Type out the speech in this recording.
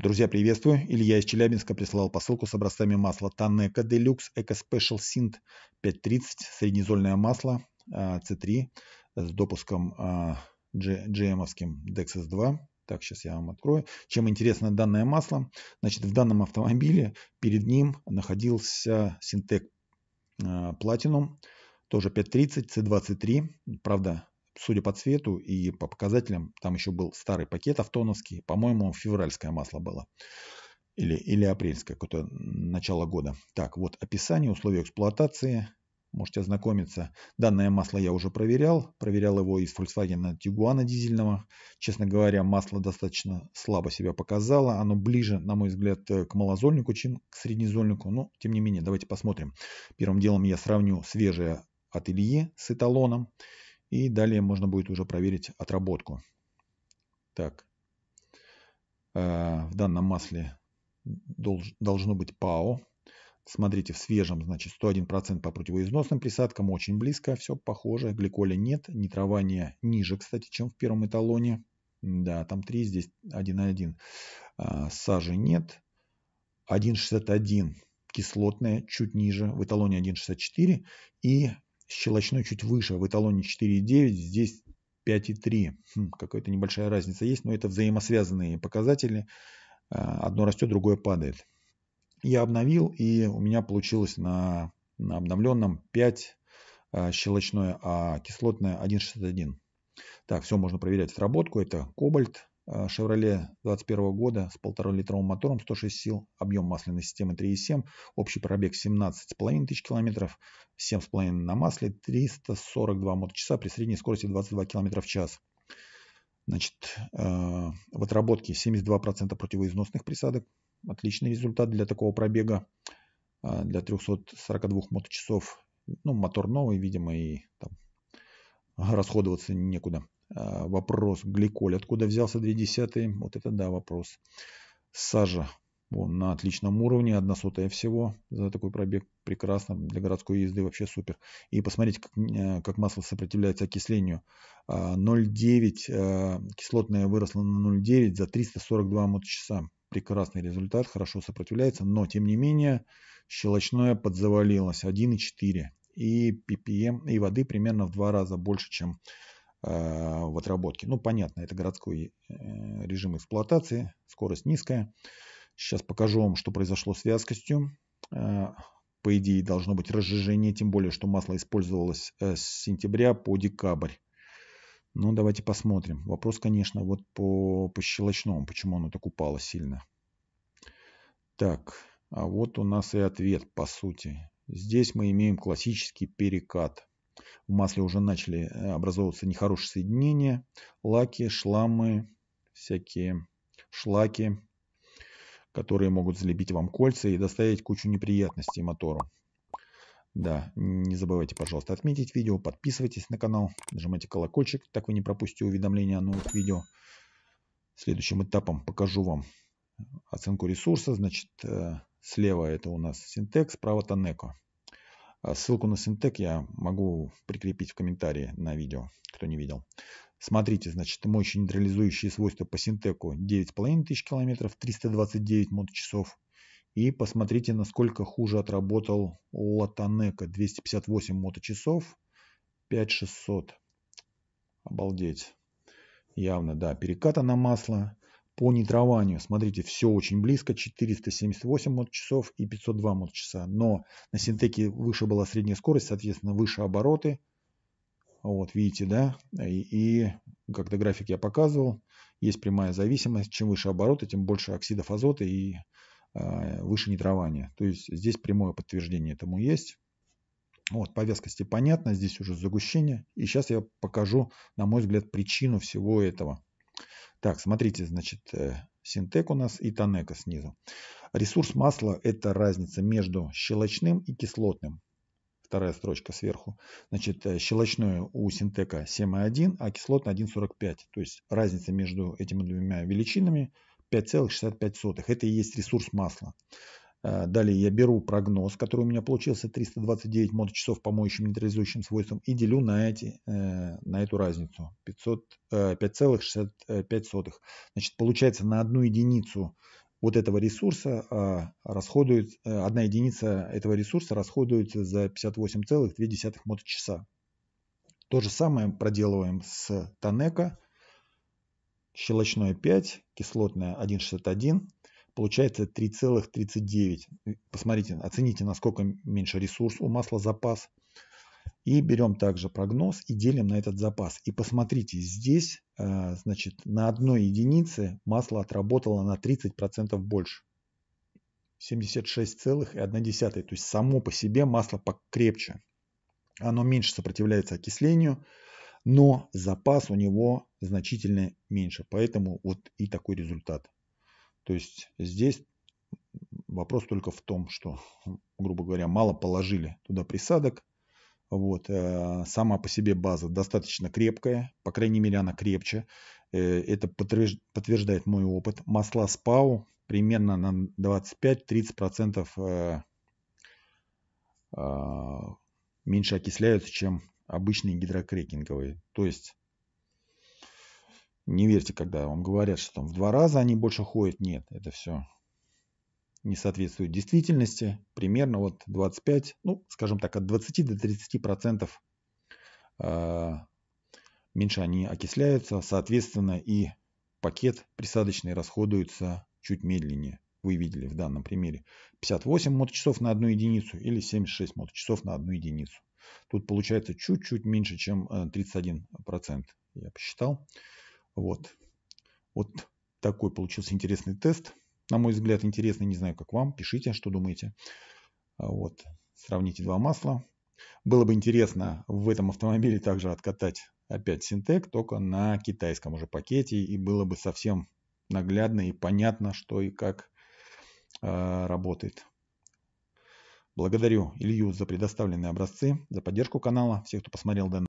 Друзья, приветствую. Илья из Челябинска прислал посылку с образцами масла Танека Эко Deluxe Эко Special Sint 530, среднезольное масло C3 а, с допуском gm DEXS 2. Так, сейчас я вам открою. Чем интересно данное масло? Значит, в данном автомобиле перед ним находился Синтек а, Platinum, тоже 530, C23. Правда, судя по цвету и по показателям, там еще был старый пакет автоновский, по-моему, февральское масло было. Или, или апрельское, какое-то начало года. Так, вот описание, условия эксплуатации, можете ознакомиться. Данное масло я уже проверял. Проверял его из Volkswagen Tiguan дизельного. Честно говоря, масло достаточно слабо себя показало. Оно ближе, на мой взгляд, к малозольнику, чем к среднезольнику. Но, тем не менее, давайте посмотрим. Первым делом я сравню свежее от Ильи с эталоном. И далее можно будет уже проверить отработку. Так, э, в данном масле должно быть ПАО. Смотрите, в свежем, значит, 101% по противоизносным присадкам, очень близко, все похоже. Гликоля нет, нитрование ниже, кстати, чем в первом эталоне. Да, там 3, здесь 1,1. А, э, сажи нет. 1,61 кислотная, чуть ниже, в эталоне 1,64. И щелочной чуть выше, а в эталоне 4,9, здесь 5,3. Хм, какая-то небольшая разница есть, но это взаимосвязанные показатели. А, одно растет, другое падает. Я обновил, и у меня получилось на, на обновленном 5 а, щелочное, а кислотное 1,61. Так, все можно проверять сработку Это кобальт, Chevrolet а, 2021 года с 1,5-литровым мотором 106 сил, объем масляной системы 3,7, общий пробег 17,5 тысяч километров, 7,5 на масле, 342 моточаса при средней скорости 22 километра в час. Значит, э, в отработке 72% противоизносных присадок. Отличный результат для такого пробега, а, для 342 моточасов. Ну, мотор новый, видимо, и там расходоваться некуда. А, вопрос. Гликоль. Откуда взялся 2 0,2? Вот это да, вопрос. Сажа. Вон, на отличном уровне, одна сотая всего за такой пробег. Прекрасно, для городской езды вообще супер. И посмотрите, как, э, как масло сопротивляется окислению. 0,9, а, э, кислотное выросло на 0,9 за 342 моточаса. Прекрасный результат, хорошо сопротивляется, но тем не менее щелочное подзавалилось 1,4. И ppm, эм, и воды примерно в два раза больше, чем а, в отработке. Ну, понятно, это городской э, режим эксплуатации, скорость низкая. Сейчас покажу вам, что произошло с вязкостью. А, по идее, должно быть разжижение, тем более, что масло использовалось э, с сентября по декабрь. Ну, давайте посмотрим. Вопрос, конечно, вот по, по щелочному, почему оно так упало сильно. Так, а вот у нас и ответ, по сути. Здесь мы имеем классический перекат в масле уже начали э, образовываться нехорошие соединения, лаки, шламы, всякие шлаки, которые могут залепить вам кольца и доставить кучу неприятностей мотору. Да, не забывайте, пожалуйста, отметить видео, подписывайтесь на канал, нажимайте колокольчик, так вы не пропустите уведомления о новых видео. Следующим этапом покажу вам оценку ресурса. Значит, э, слева это у нас Syntex, справа Тонеко. А ссылку на синтек я могу прикрепить в комментарии на видео, кто не видел. Смотрите, значит, мощи нейтрализующие свойства по синтеку 9,5 тысяч километров, 329 моточасов. И посмотрите, насколько хуже отработал Латанека 258 моточасов, 5600. Обалдеть. Явно, да, переката на масло по нитрованию, Смотрите, все очень близко, 478 мот часов и 502 мот часа Но на синтеке выше была средняя скорость, соответственно, выше обороты. Вот, видите, да? И, и когда график я показывал, есть прямая зависимость. Чем выше обороты, тем больше оксидов азота и э, выше нитрования. То есть здесь прямое подтверждение этому есть. Вот, по вязкости понятно, здесь уже загущение. И сейчас я покажу, на мой взгляд, причину всего этого. Так, смотрите, значит, э, синтек у нас и тонека снизу. Ресурс масла – это разница между щелочным и кислотным. Вторая строчка сверху. Значит, э, щелочное у синтека 7,1, а кислотное 1,45. То есть разница между этими двумя величинами 5,65. Это и есть ресурс масла. А, далее я беру прогноз, который у меня получился 329 моточасов по моющим нейтрализующим свойствам и делю на, эти, э, на эту разницу 5,65. Э, э, Значит, получается на одну единицу вот этого ресурса а, расходует, одна единица этого ресурса расходуется за 58,2 моточаса. То же самое проделываем с Танека, щелочное 5, кислотное 1,61, получается 3,39. Э, посмотрите, оцените, насколько меньше ресурс у масла запас. И берем также прогноз и делим на этот запас. И посмотрите, здесь э, значит, на одной единице масло отработало на 30% больше. 76,1. То есть само по себе масло покрепче. Оно меньше сопротивляется окислению, но запас у него значительно меньше. Поэтому вот и такой результат. То есть здесь вопрос только в том, что, грубо говоря, мало положили туда присадок. Вот, э, сама по себе база достаточно крепкая, по крайней мере она крепче. Э, это подтверждает мой опыт. Масла СПАУ примерно на 25-30% э, а, меньше окисляются, чем обычные гидрокрекинговые. То есть не верьте, когда вам говорят, что там в два раза они больше ходят. Нет, это все не соответствует действительности. Примерно вот 25, ну, скажем так, от 20 до 30 процентов а, меньше они окисляются, соответственно и пакет присадочный расходуется чуть медленнее. Вы видели в данном примере 58 моточасов на одну единицу или 76 моточасов на одну единицу. Тут получается чуть-чуть меньше, чем 31%. Э, я посчитал. Вот. Вот такой получился интересный тест. На мой взгляд, интересный. Не знаю, как вам. Пишите, что думаете. А вот. Сравните два масла. Было бы интересно в этом автомобиле также откатать опять синтек, только на китайском уже пакете. И было бы совсем наглядно и понятно, что и как э, работает. Благодарю Илью за предоставленные образцы, за поддержку канала, всех, кто посмотрел данный